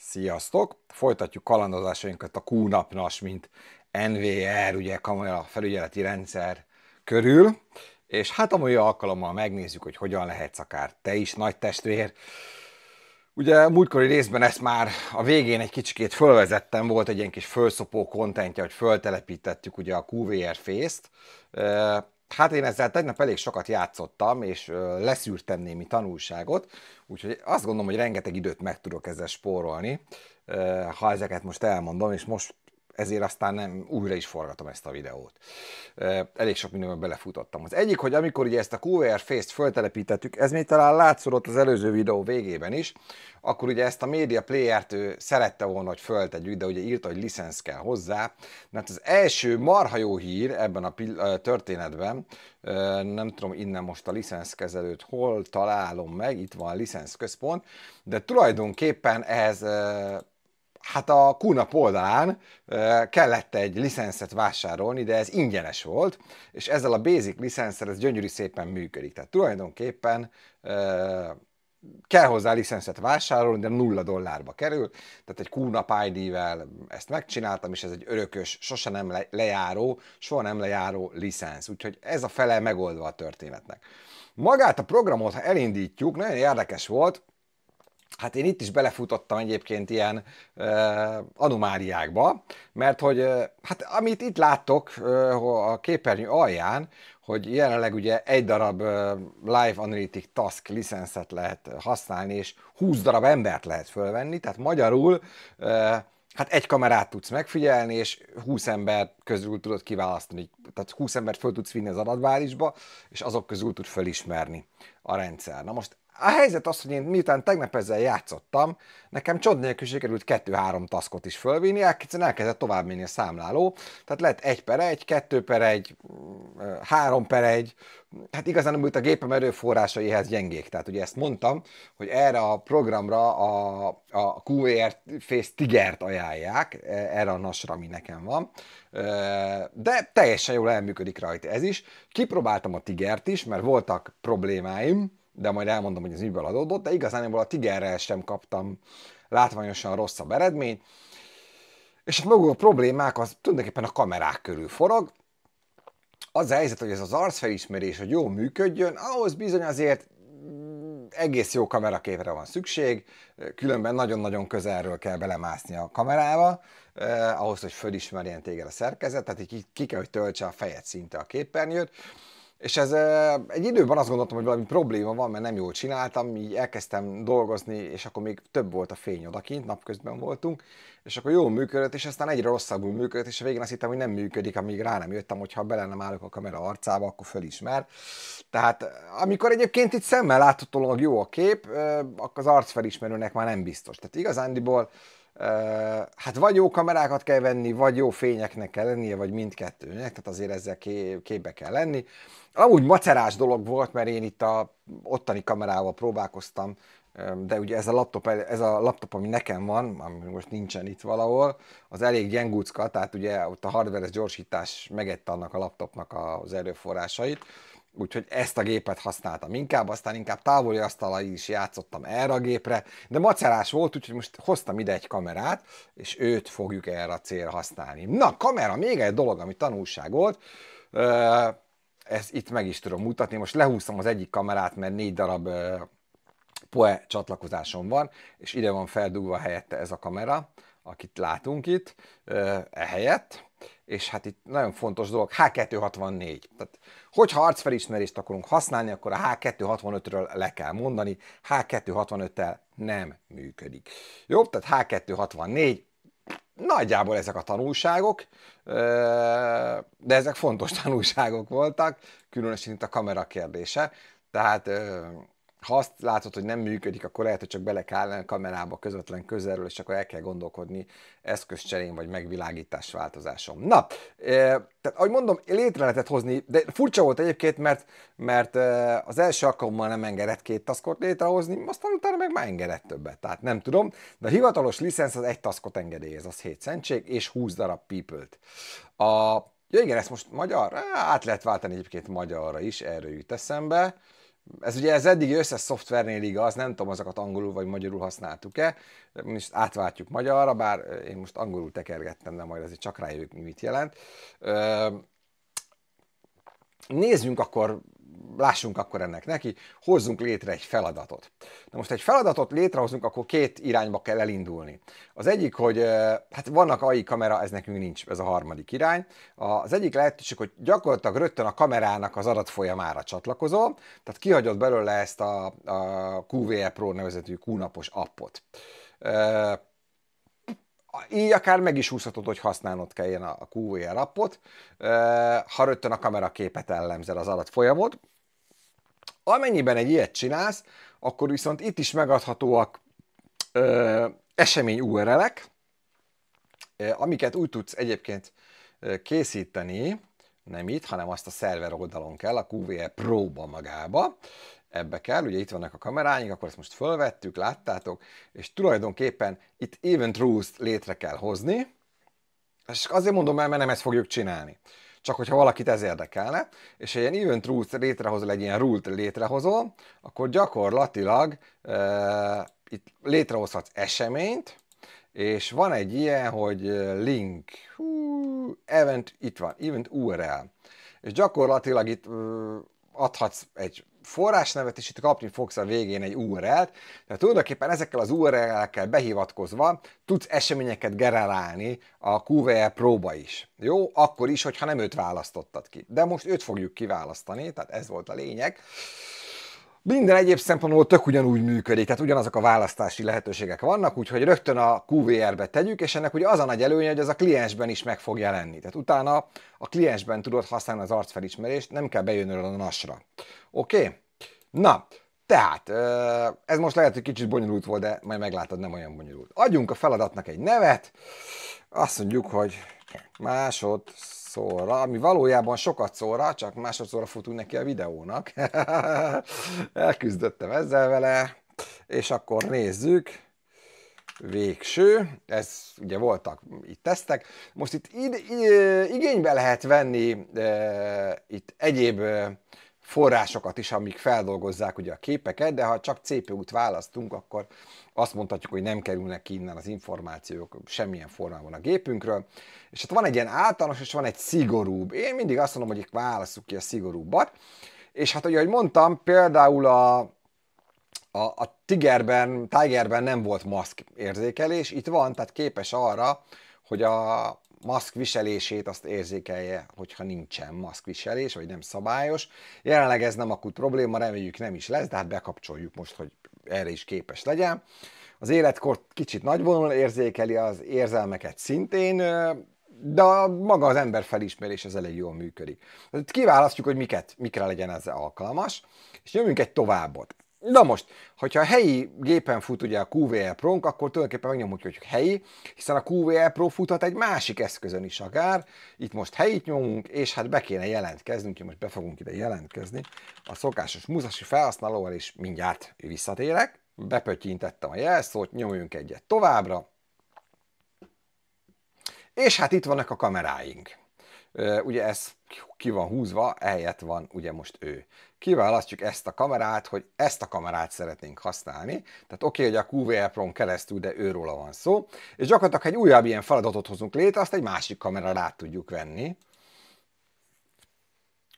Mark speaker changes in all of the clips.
Speaker 1: Sziasztok! Folytatjuk kalandozásainkat a Q-napnas, mint NVR, ugye kamera felügyeleti rendszer körül, és hát a mai alkalommal megnézzük, hogy hogyan lehetsz akár te is nagy testvér. Ugye a múltkori részben ezt már a végén egy kicsikét fölvezettem, volt egy ilyen kis fölszopó kontentje, hogy föltelepítettük ugye a QVR fészt, Hát én ezzel tegnap elég sokat játszottam, és leszűrtem némi tanulságot, úgyhogy azt gondolom, hogy rengeteg időt meg tudok ezzel spórolni, ha ezeket most elmondom, és most ezért aztán nem újra is forgatom ezt a videót. Elég sok mindenben belefutottam. Az egyik, hogy amikor ugye ezt a QR face-t föltelepítettük, ez még talán látszódott az előző videó végében is, akkor ugye ezt a média player-t ő szerette volna, hogy föltegyük, de ugye írta, hogy licensz kell hozzá. Mert hát az első marha jó hír ebben a történetben, nem tudom innen most a kezelőt hol találom meg, itt van a központ, de tulajdonképpen ez hát a Kuna oldalán kellett egy licenszet vásárolni, de ez ingyenes volt, és ezzel a basic licenszer ez gyönyörű szépen működik. Tehát tulajdonképpen kell hozzá licenszet vásárolni, de nulla dollárba kerül, tehát egy QNAP ID-vel ezt megcsináltam, és ez egy örökös, sose nem lejáró, soha nem lejáró licensz, úgyhogy ez a fele megoldva a történetnek. Magát a programot, ha elindítjuk, nagyon érdekes volt, Hát én itt is belefutottam egyébként ilyen ö, uh, anomáliákba, mert hogy, uh, hát amit itt láttok uh, a képernyő alján, hogy jelenleg ugye egy darab Live Analytic Task licenszet lehet használni, és 20 darab embert lehet fölvenni, tehát magyarul hát egy kamerát tudsz megfigyelni, és 20 ember közül tudod kiválasztani, tehát 20 embert föl tudsz vinni az adatbázisba, és azok közül tud fölismerni a rendszer. Na most a helyzet az, hogy én miután tegnap ezzel játszottam, nekem csod nélkül sikerült 2-3 taszkot is fölvinni, egyszerűen elkezdett tovább menni a számláló, tehát lett 1 per 1, 2 per 1, 3 per 1, hát igazán amúgy a gépem erőforrásaihez gyengék, tehát ugye ezt mondtam, hogy erre a programra a, a QR Face Tigert ajánlják, e, erre a nasra, ami nekem van, de teljesen jól elműködik rajta ez is. Kipróbáltam a Tigert is, mert voltak problémáim, de majd elmondom, hogy ez miből adódott, de igazán a Tigerrel sem kaptam látványosan rosszabb eredményt. És hát maguk a problémák az tulajdonképpen a kamerák körül forog. Az a helyzet, hogy ez az arcfelismerés, hogy jól működjön, ahhoz bizony azért egész jó kameraképre van szükség, különben nagyon-nagyon közelről kell belemászni a kamerába, eh, ahhoz, hogy fölismerjen téged a szerkezet, tehát így ki kell, hogy töltse a fejed szinte a képernyőt. És ez egy időben azt gondoltam, hogy valami probléma van, mert nem jól csináltam, így elkezdtem dolgozni, és akkor még több volt a fény odakint, napközben voltunk, és akkor jól működött, és aztán egyre rosszabbul működött, és a végén azt hittem, hogy nem működik, amíg rá nem jöttem, hogy ha bele nem állok a kamera arcába, akkor fölismer. Tehát amikor egyébként itt szemmel láthatólag jó a kép, az arcfelismerőnek már nem biztos. Tehát igazándiból hát vagy jó kamerákat kell venni, vagy jó fényeknek kell lennie, vagy mindkettőnek, tehát azért ezzel képbe kell lenni. Amúgy macerás dolog volt, mert én itt a ottani kamerával próbálkoztam, de ugye ez a laptop, ez a laptop ami nekem van, ami most nincsen itt valahol, az elég gyengúcka, tehát ugye ott a hardveres gyorsítás megette annak a laptopnak az erőforrásait, úgyhogy ezt a gépet használtam inkább, aztán inkább távoli asztalai is játszottam erre a gépre, de macerás volt, úgyhogy most hoztam ide egy kamerát, és őt fogjuk erre a célra használni. Na, kamera, még egy dolog, ami tanulság volt, ezt itt meg is tudom mutatni, most lehúztam az egyik kamerát, mert négy darab POE csatlakozásom van, és ide van feldugva helyette ez a kamera, akit látunk itt, ehelyett, és hát itt nagyon fontos dolog, H264. Tehát, hogyha arcfelismerést akarunk használni, akkor a H265-ről le kell mondani, H265-tel nem működik. Jó, tehát H264, nagyjából ezek a tanulságok, de ezek fontos tanulságok voltak, különösen itt a kamera kérdése, tehát ha azt látod, hogy nem működik, akkor lehet, hogy csak bele kell a kamerába közvetlen közelről, és akkor el kell gondolkodni eszközcserén vagy megvilágítás változáson. Na, e, tehát ahogy mondom, létre lehetett hozni, de furcsa volt egyébként, mert, mert e, az első alkalommal nem engedett két taszkot létrehozni, aztán utána meg már engedett többet, tehát nem tudom, de a hivatalos licensz az egy taszkot engedélyez, az 7 szentség, és 20 darab people-t. A, ja igen, ezt most magyar, át lehet váltani egyébként magyarra is, erről jut eszembe ez ugye ez eddig összes szoftvernél igaz, nem tudom, azokat angolul vagy magyarul használtuk-e, most átváltjuk magyarra, bár én most angolul tekergettem, de majd azért csak rájövök, mi mit jelent. Nézzünk akkor lássunk akkor ennek neki, hozzunk létre egy feladatot. Na most egy feladatot létrehozunk, akkor két irányba kell elindulni. Az egyik, hogy hát vannak AI kamera, ez nekünk nincs, ez a harmadik irány. Az egyik lehetőség, hogy gyakorlatilag rögtön a kamerának az adatfolyamára csatlakozol, tehát kihagyod belőle ezt a, a QVE Pro nevezetű q appot így akár meg is húzhatod, hogy használnod kell ilyen a QVR appot, ha rögtön a kamera képet ellenzel az alatt folyamod. Amennyiben egy ilyet csinálsz, akkor viszont itt is megadhatóak ö, esemény URL-ek, amiket úgy tudsz egyébként készíteni, nem itt, hanem azt a szerver oldalon kell, a QVE Pro-ba magába, ebbe kell, ugye itt vannak a kameráink, akkor ezt most fölvettük, láttátok, és tulajdonképpen itt event rules létre kell hozni, és azért mondom el, mert nem ezt fogjuk csinálni. Csak hogyha valakit ez érdekelne, és egy ilyen event rules létrehozol, egy ilyen rule létrehozol, akkor gyakorlatilag e, itt létrehozhatsz eseményt, és van egy ilyen, hogy link, hú, event, itt van, event URL. És gyakorlatilag itt adhatsz egy forrásnevet, és itt kapni fogsz a végén egy URL-t. Tehát tulajdonképpen ezekkel az URL-ekkel behivatkozva tudsz eseményeket generálni a QVE próba is. Jó, akkor is, hogyha nem őt választottad ki. De most őt fogjuk kiválasztani, tehát ez volt a lényeg. Minden egyéb szempontból tök ugyanúgy működik, tehát ugyanazok a választási lehetőségek vannak, úgyhogy rögtön a QVR-be tegyük, és ennek ugye az a nagy előnye, hogy az a kliensben is meg fog jelenni. Tehát utána a kliensben tudod használni az arcfelismerést, nem kell bejönnöd a nasra. Oké? Okay? Na, tehát, ez most lehet, hogy kicsit bonyolult volt, de majd meglátod, nem olyan bonyolult. Adjunk a feladatnak egy nevet, azt mondjuk, hogy másod szólra, ami valójában sokat szóra, csak másodszorra futunk neki a videónak. Elküzdöttem ezzel vele, és akkor nézzük. Végső, ez ugye voltak itt tesztek. Most itt igénybe lehet venni e, itt egyéb e, forrásokat is, amik feldolgozzák ugye a képeket, de ha csak CPU-t választunk, akkor azt mondhatjuk, hogy nem kerülnek ki innen az információk semmilyen formában a gépünkről. És hát van egy ilyen általános, és van egy szigorúbb. Én mindig azt mondom, hogy válaszuk ki a szigorúbbat. És hát, ugye, ahogy mondtam, például a, a, a Tigerben, Tigerben nem volt maszk érzékelés, itt van, tehát képes arra, hogy a, maszkviselését azt érzékelje, hogyha nincsen maszkviselés, vagy nem szabályos. Jelenleg ez nem akut probléma, reméljük nem is lesz, de hát bekapcsoljuk most, hogy erre is képes legyen. Az életkor kicsit nagyvonul érzékeli az érzelmeket szintén, de maga az ember felismerés az elég jól működik. Kiválasztjuk, hogy miket, mikre legyen ez alkalmas, és nyomjunk egy továbbot. Na most, hogyha a helyi gépen fut ugye a QVL pro akkor tulajdonképpen megnyomjuk, hogy helyi, hiszen a QVL Pro futhat egy másik eszközön is akár. Itt most helyit nyomunk, és hát be kéne jelentkezni, úgyhogy most be fogunk ide jelentkezni a szokásos muzasi felhasználóval, és mindjárt visszatérek. Bepötyintettem a jelszót, nyomjunk egyet továbbra. És hát itt vannak a kameráink ugye ez ki van húzva, eljött van ugye most ő. Kiválasztjuk ezt a kamerát, hogy ezt a kamerát szeretnénk használni, tehát oké, okay, hogy a QVL Pro-n keresztül, de őróla van szó, és gyakorlatilag egy újabb ilyen feladatot hozunk létre, azt egy másik kamera rá tudjuk venni.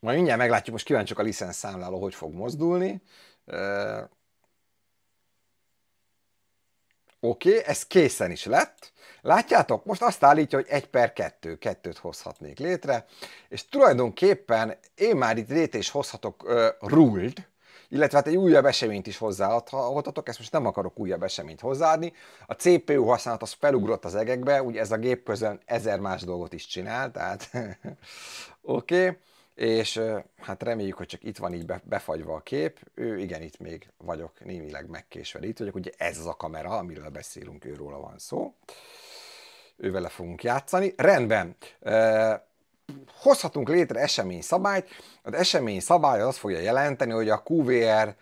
Speaker 1: Majd mindjárt meglátjuk, most kíváncsiak a licensz számláló, hogy fog mozdulni. Oké, okay, ez készen is lett. Látjátok, most azt állítja, hogy 1 per 2, 2-t hozhatnék létre, és tulajdonképpen én már itt létre is hozhatok uh, ruled, illetve hát egy újabb eseményt is hozzáadhatok, ezt most nem akarok újabb eseményt hozzáadni. A CPU használat az felugrott az egekbe, ugye ez a gép közön ezer más dolgot is csinál, tehát oké. okay és hát reméljük, hogy csak itt van így befagyva a kép, ő igen, itt még vagyok némileg megkésve, itt vagyok, ugye ez a kamera, amiről beszélünk, őróla van szó, ővele fogunk játszani, rendben, hozhatunk létre esemény szabályt, az esemény szabály az fogja jelenteni, hogy a QVR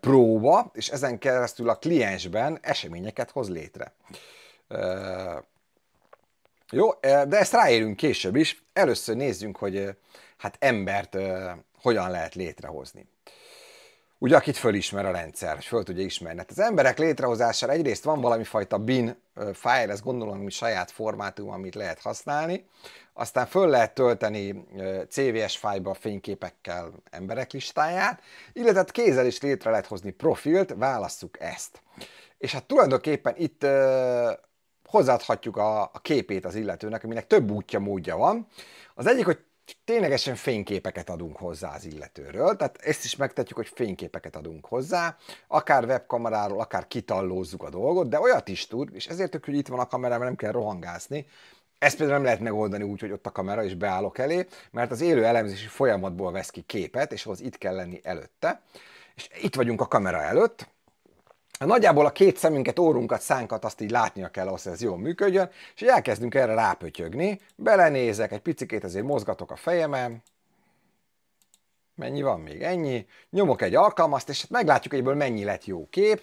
Speaker 1: próba, és ezen keresztül a kliensben eseményeket hoz létre. Jó, de ezt ráérünk később is. Először nézzünk, hogy hát embert ö, hogyan lehet létrehozni. Ugye, akit fölismer a rendszer, és föl tudja ismerni. Hát az emberek létrehozására egyrészt van valami fajta bin file, ez gondolom, ami saját formátum, amit lehet használni, aztán föl lehet tölteni CVS fájba fényképekkel emberek listáját, illetve hát kézzel is létre lehet hozni profilt, válasszuk ezt. És hát tulajdonképpen itt hozzáadhatjuk a, a képét az illetőnek, aminek több útja, módja van. Az egyik, hogy ténylegesen fényképeket adunk hozzá az illetőről, tehát ezt is megtetjük, hogy fényképeket adunk hozzá, akár webkameráról, akár kitallózzuk a dolgot, de olyat is tud, és ezért tök, hogy itt van a kamera, mert nem kell rohangászni, ezt például nem lehet megoldani úgy, hogy ott a kamera, és beállok elé, mert az élő elemzési folyamatból vesz ki képet, és ahhoz itt kell lenni előtte. És itt vagyunk a kamera előtt, Hát nagyjából a két szemünket, órunkat, szánkat azt így látnia kell ahhoz, hogy ez jól működjön, és elkezdünk erre rápötyögni, belenézek, egy picikét azért mozgatok a fejemem, mennyi van még, ennyi, nyomok egy alkalmazt, és hát meglátjuk, hogy ebből mennyi lett jó kép,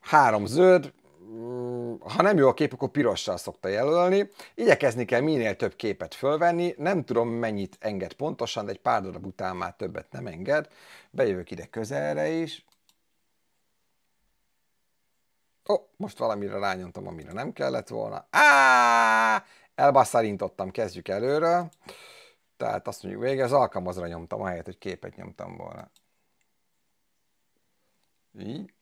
Speaker 1: három zöld, mm, ha nem jó a kép, akkor pirossal szokta jelölni. Igyekezni kell minél több képet fölvenni, nem tudom mennyit enged pontosan, de egy pár darab után már többet nem enged. Bejövök ide közelre is, Ó, oh, most valamire rányomtam, amire nem kellett volna. Á! Elbasszarintottam, kezdjük előről. Tehát azt mondjuk vége, az alkalmazra nyomtam, ahelyett, hogy képet nyomtam volna. Így.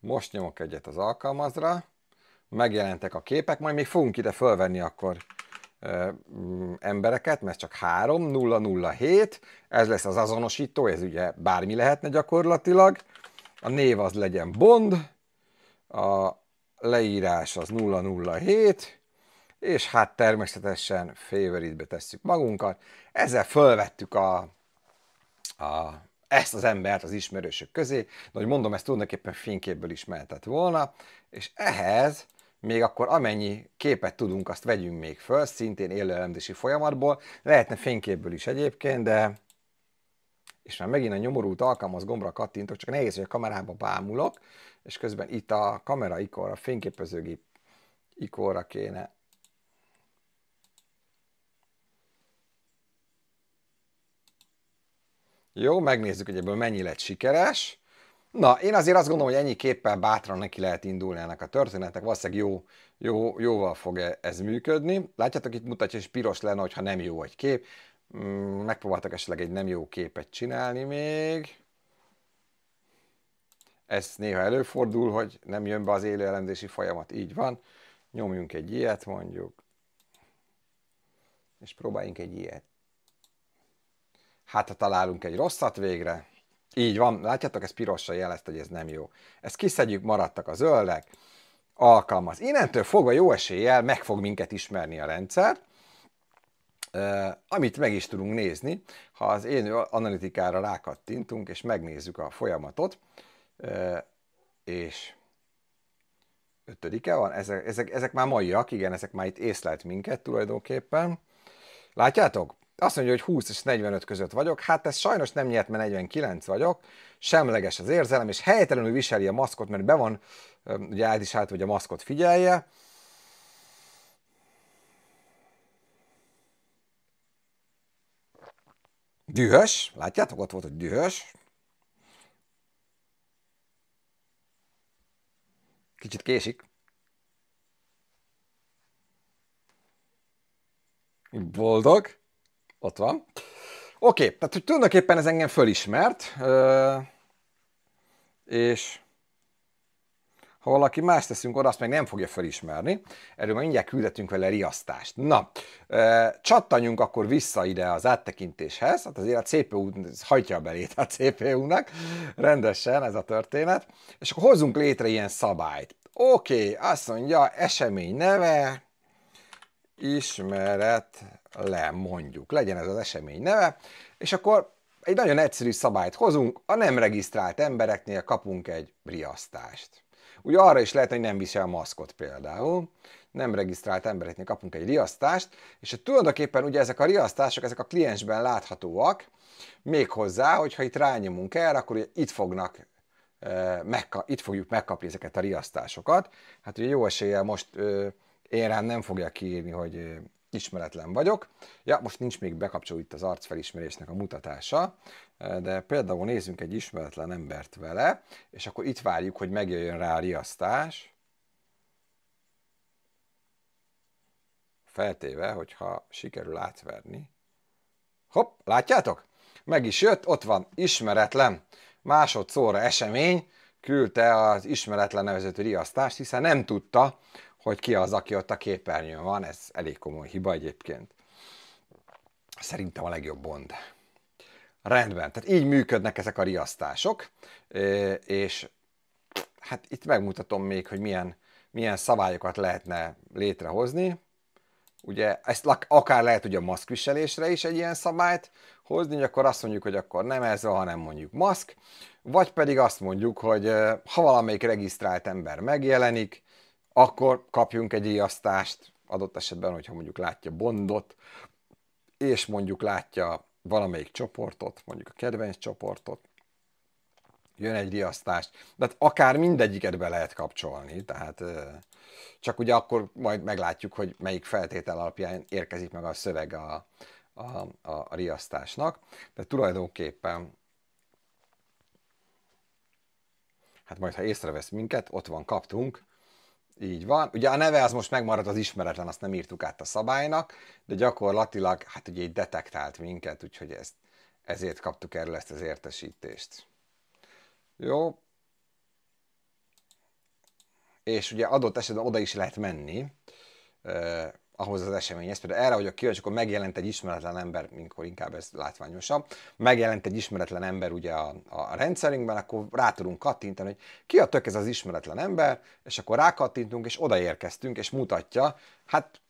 Speaker 1: Most nyomok egyet az alkalmazra. Megjelentek a képek, majd még fogunk ide fölvenni akkor Mm, embereket, mert csak 3, 0, 7, ez lesz az azonosító, ez ugye bármi lehetne gyakorlatilag. A név az legyen Bond, a leírás az 007, és hát természetesen favorite tesszük magunkat. Ezzel fölvettük a, a, ezt az embert az ismerősök közé, de hogy mondom, ezt tulajdonképpen fényképből is mehetett volna, és ehhez még akkor amennyi képet tudunk, azt vegyünk még föl, szintén élőelemzési folyamatból. Lehetne fényképből is egyébként, de és már megint a nyomorult alkalmaz gombra kattintok, csak nehéz, hogy a kamerába bámulok, és közben itt a kamera ikorra, a fényképezőgép ikorra kéne Jó, megnézzük, hogy ebből mennyi lett sikeres. Na, én azért azt gondolom, hogy ennyi képpel bátran neki lehet indulni ennek a történetnek, valószínűleg jó, jó, jóval fog e, ez működni. Látjátok, itt mutatja, és piros lenne, hogyha nem jó egy kép. Mm, megpróbáltak esetleg egy nem jó képet csinálni még. Ez néha előfordul, hogy nem jön be az élő elemzési folyamat, így van. Nyomjunk egy ilyet mondjuk, és próbáljunk egy ilyet. Hát, ha találunk egy rosszat végre, így van, látjátok, ez pirossal jelezte, hogy ez nem jó. Ezt kiszedjük, maradtak a zöldek, alkalmaz. Innentől fogva jó eséllyel meg fog minket ismerni a rendszer, amit meg is tudunk nézni, ha az én analitikára rákattintunk, és megnézzük a folyamatot, és ötödike van, ezek, ezek, ezek már maiak, igen, ezek már itt észlelt minket tulajdonképpen. Látjátok? Azt mondja, hogy 20 és 45 között vagyok, hát ez sajnos nem nyert, mert 49 vagyok, semleges az érzelem, és helytelenül viseli a maszkot, mert be van, ugye át is állt, hogy a maszkot figyelje, Dühös, látjátok, ott volt, hogy dühös. Kicsit késik. Boldog. Ott van. Oké, okay, tehát hogy tulajdonképpen ez engem fölismert, és ha valaki más teszünk oda, azt meg nem fogja fölismerni. Erről majd mindjárt küldetünk vele riasztást. Na, csattanjunk akkor vissza ide az áttekintéshez. Hát azért a CPU hajtja a belét a CPU-nak, rendesen ez a történet. És akkor hozzunk létre ilyen szabályt. Oké, okay, azt mondja, esemény neve, ismeret le, mondjuk. Legyen ez az esemény neve, és akkor egy nagyon egyszerű szabályt hozunk, a nem regisztrált embereknél kapunk egy riasztást. Ugye arra is lehet, hogy nem visel maszkot például, nem regisztrált embereknél kapunk egy riasztást, és tulajdonképpen ugye ezek a riasztások, ezek a kliensben láthatóak, méghozzá, hogyha itt rányomunk el, akkor ugye itt fognak Megka, itt fogjuk megkapni ezeket a riasztásokat. Hát ugye jó eséllyel most én rám nem fogja kiírni, hogy ismeretlen vagyok. Ja, most nincs még bekapcsoló itt az arcfelismerésnek a mutatása, de például nézzünk egy ismeretlen embert vele, és akkor itt várjuk, hogy megjöjjön rá a riasztás. Feltéve, hogyha sikerül átverni. Hopp, látjátok? Meg is jött, ott van, ismeretlen, másodszorra esemény, küldte az ismeretlen nevezetű riasztást, hiszen nem tudta, hogy ki az, aki ott a képernyőn van, ez elég komoly hiba egyébként. Szerintem a legjobb Bond. Rendben, tehát így működnek ezek a riasztások, és hát itt megmutatom még, hogy milyen, milyen szabályokat lehetne létrehozni. Ugye ezt akár lehet ugye a maszkviselésre is egy ilyen szabályt hozni, hogy akkor azt mondjuk, hogy akkor nem ez van, hanem mondjuk maszk, vagy pedig azt mondjuk, hogy ha valamelyik regisztrált ember megjelenik, akkor kapjunk egy riasztást, adott esetben, hogyha mondjuk látja Bondot, és mondjuk látja valamelyik csoportot, mondjuk a kedvenc csoportot, jön egy riasztást, De hát akár mindegyiket be lehet kapcsolni, tehát csak ugye akkor majd meglátjuk, hogy melyik feltétel alapján érkezik meg a szöveg a, a, a, a riasztásnak. De tulajdonképpen hát majd ha észrevesz minket, ott van kaptunk, így van. Ugye a neve az most megmaradt az ismeretlen, azt nem írtuk át a szabálynak, de gyakorlatilag hát ugye egy detektált minket, úgyhogy ezt, ezért kaptuk erről ezt az értesítést. Jó. És ugye adott esetben oda is lehet menni ahhoz az eseményhez. Például erre vagyok kíváncsi, akkor megjelent egy ismeretlen ember, mikor inkább ez látványosabb, megjelent egy ismeretlen ember ugye a, a rendszerünkben, akkor rá tudunk kattintani, hogy ki a tök ez az ismeretlen ember, és akkor rákattintunk, és odaérkeztünk, és mutatja, hát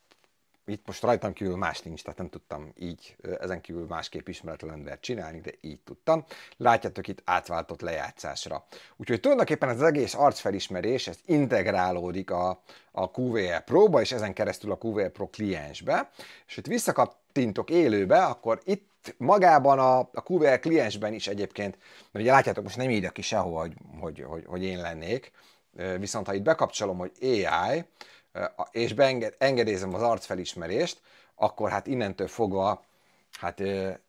Speaker 1: itt most rajtam kívül más nincs, tehát nem tudtam így ezen kívül másképp ismeretlen embert csinálni, de így tudtam. Látjátok itt átváltott lejátszásra. Úgyhogy tulajdonképpen az egész arcfelismerés, ez integrálódik a, a QVE Pro-ba, és ezen keresztül a QVE Pro kliensbe, és itt visszakattintok élőbe, akkor itt magában a, a QVE kliensben is egyébként, mert ugye látjátok, most nem így aki sehova, hogy, hogy, hogy, hogy én lennék, viszont ha itt bekapcsolom, hogy AI, és engedélyezem az arcfelismerést, akkor hát innentől fogva hát e,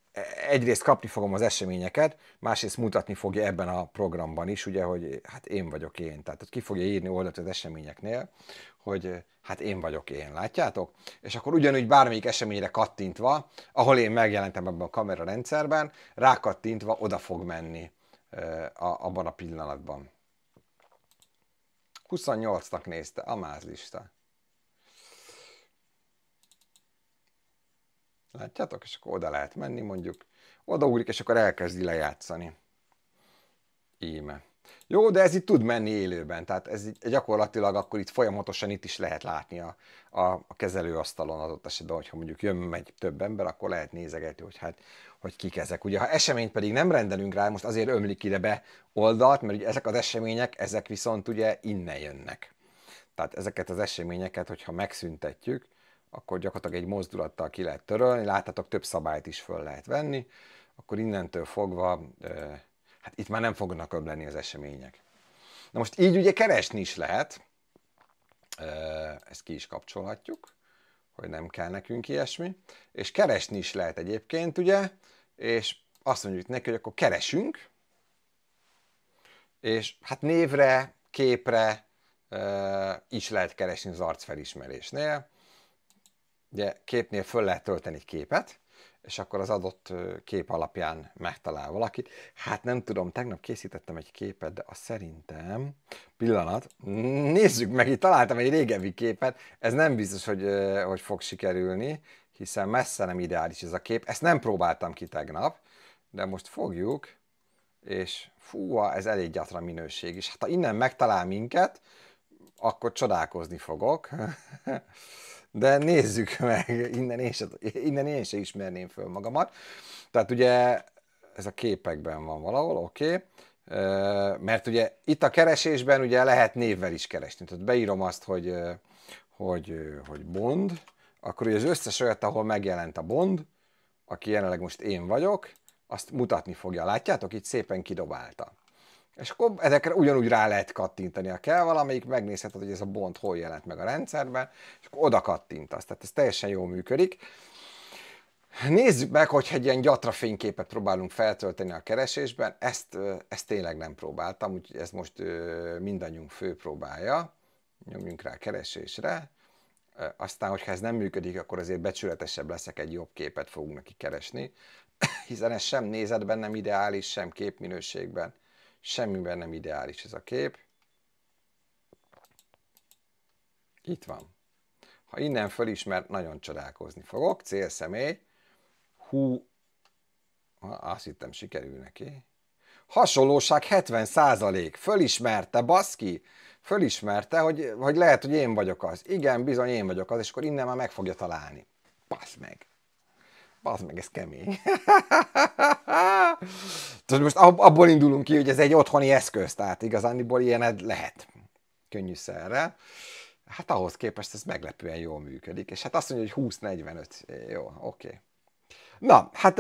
Speaker 1: egyrészt kapni fogom az eseményeket, másrészt mutatni fogja ebben a programban is, ugye, hogy hát én vagyok én. Tehát ki fogja írni oldalt az eseményeknél, hogy hát én vagyok én, látjátok? És akkor ugyanúgy bármelyik eseményre kattintva, ahol én megjelentem ebben a kamerarendszerben, rákattintva oda fog menni abban a pillanatban. 28-nak nézte a mázlista. Látjátok? És akkor oda lehet menni mondjuk. Odaugrik, és akkor elkezdi lejátszani. Íme. Jó, de ez itt tud menni élőben, tehát ez gyakorlatilag akkor itt folyamatosan itt is lehet látni a, a, a kezelőasztalon adott esetben, hogyha mondjuk jön megy több ember, akkor lehet nézegetni, hogy hát hogy kik ezek. Ugye ha eseményt pedig nem rendelünk rá, most azért ömlik ide be oldalt, mert ugye ezek az események, ezek viszont ugye innen jönnek. Tehát ezeket az eseményeket, hogyha megszüntetjük, akkor gyakorlatilag egy mozdulattal ki lehet törölni, láthatok több szabályt is föl lehet venni, akkor innentől fogva hát itt már nem fognak öbleni az események. Na most így ugye keresni is lehet, ezt ki is kapcsolhatjuk, hogy nem kell nekünk ilyesmi, és keresni is lehet egyébként, ugye, és azt mondjuk neki, hogy akkor keresünk, és hát névre, képre is lehet keresni az arcfelismerésnél. Ugye képnél föl lehet tölteni képet, és akkor az adott kép alapján megtalál valakit. Hát nem tudom, tegnap készítettem egy képet, de azt szerintem, pillanat, nézzük meg, itt találtam egy régebbi képet, ez nem biztos, hogy, hogy fog sikerülni, hiszen messze nem ideális ez a kép, ezt nem próbáltam ki tegnap, de most fogjuk, és fú, ez elég gyatra minőség is. Hát ha innen megtalál minket, akkor csodálkozni fogok. de nézzük meg, innen én, se, innen én se ismerném föl magamat. Tehát ugye ez a képekben van valahol, oké. Okay. Mert ugye itt a keresésben ugye lehet névvel is keresni. Tehát beírom azt, hogy, hogy, hogy Bond, akkor ugye az összes olyat, ahol megjelent a Bond, aki jelenleg most én vagyok, azt mutatni fogja. Látjátok, itt szépen kidobálta. És akkor ezekre ugyanúgy rá lehet kattintani, ha kell valamelyik, megnézheted, hogy ez a bont hol jelent meg a rendszerben, és akkor oda kattintasz. Tehát ez teljesen jól működik. Nézzük meg, hogy egy ilyen gyatra fényképet próbálunk feltölteni a keresésben. Ezt, ezt tényleg nem próbáltam, úgyhogy ez most mindannyiunk fő próbálja. Nyomjunk rá a keresésre. Aztán, hogyha ez nem működik, akkor azért becsületesebb leszek, egy jobb képet fogunk neki keresni, hiszen ez sem nézetben nem ideális, sem képminőségben Semmiben nem ideális ez a kép. Itt van. Ha innen fölismert, nagyon csodálkozni fogok. Célszemély. Hú, azt hittem sikerül neki. Hasonlóság 70 százalék. Fölismerte, baszki. Fölismerte, hogy, hogy lehet, hogy én vagyok az. Igen, bizony én vagyok az, és akkor innen már meg fogja találni. Basz meg az meg, ez kemény. Tudod, most abból indulunk ki, hogy ez egy otthoni eszköz, tehát igazániból ilyened lehet könnyűszerrel. Hát ahhoz képest ez meglepően jól működik, és hát azt mondja, hogy 20-45, jó, oké. Okay. Na, hát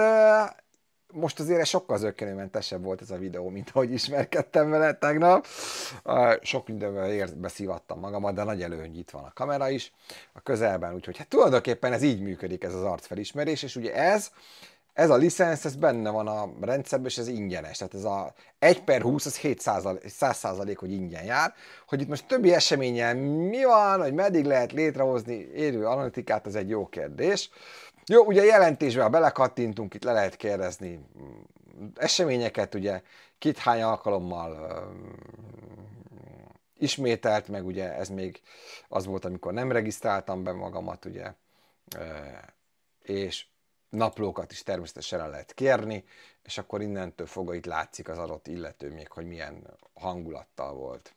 Speaker 1: most azért sokkal zöggenőmentesebb volt ez a videó, mint ahogy ismerkedtem vele tegnap. Sok mindenben beszívattam magamat, de nagy előny itt van a kamera is a közelben, úgyhogy hát tulajdonképpen ez így működik ez az arcfelismerés, és ugye ez, ez a licensz, ez benne van a rendszerben, és ez ingyenes. Tehát ez a 1 per 20, az 7 százalék, hogy ingyen jár. Hogy itt most többi eseményen mi van, hogy meddig lehet létrehozni érő analitikát, az egy jó kérdés. Jó, ugye jelentésbe, ha belekattintunk, itt le lehet kérdezni mm, eseményeket, ugye kit hány alkalommal mm, ismételt, meg ugye ez még az volt, amikor nem regisztráltam be magamat, ugye, e, és naplókat is természetesen el lehet kérni, és akkor innentől fogva itt látszik az adott illető még, hogy milyen hangulattal volt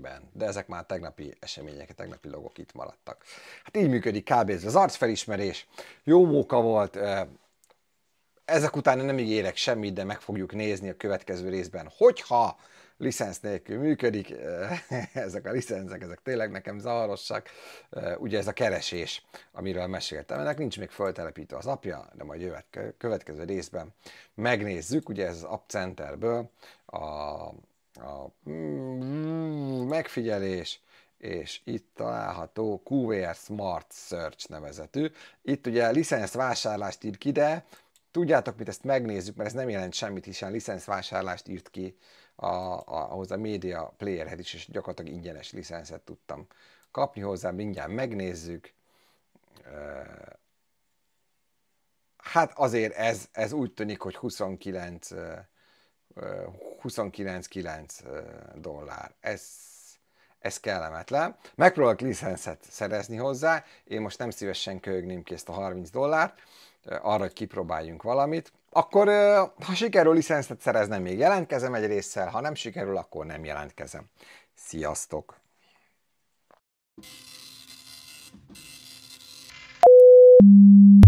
Speaker 1: ben de ezek már tegnapi események, tegnapi logok itt maradtak. Hát így működik kb. ez az arcfelismerés. Jó móka volt, ezek után nem ígérek semmit, de meg fogjuk nézni a következő részben, hogyha licensz nélkül működik, ezek a licencek, ezek tényleg nekem zavarosak. Ugye ez a keresés, amiről meséltem, ennek nincs még föltelepítő az apja, de majd jövet, következő részben megnézzük, ugye ez az App Centerből a a mm, megfigyelés, és itt található QVR Smart Search nevezetű. Itt ugye licensz vásárlást ír ki, de tudjátok mit, ezt megnézzük, mert ez nem jelent semmit, hiszen licensz vásárlást írt ki a, a, ahhoz a média playerhez is, és gyakorlatilag ingyenes licenszet tudtam kapni hozzá, mindjárt megnézzük. Hát azért ez, ez úgy tűnik, hogy 29 29,9 dollár. Ez, ez kellemetlen. Megpróbálok licenszet szerezni hozzá. Én most nem szívesen kölyögném ki ezt a 30 dollárt, arra, hogy kipróbáljunk valamit. Akkor, ha sikerül licenszet szereznem, még jelentkezem egy résszel, ha nem sikerül, akkor nem jelentkezem. Sziasztok! Thank you.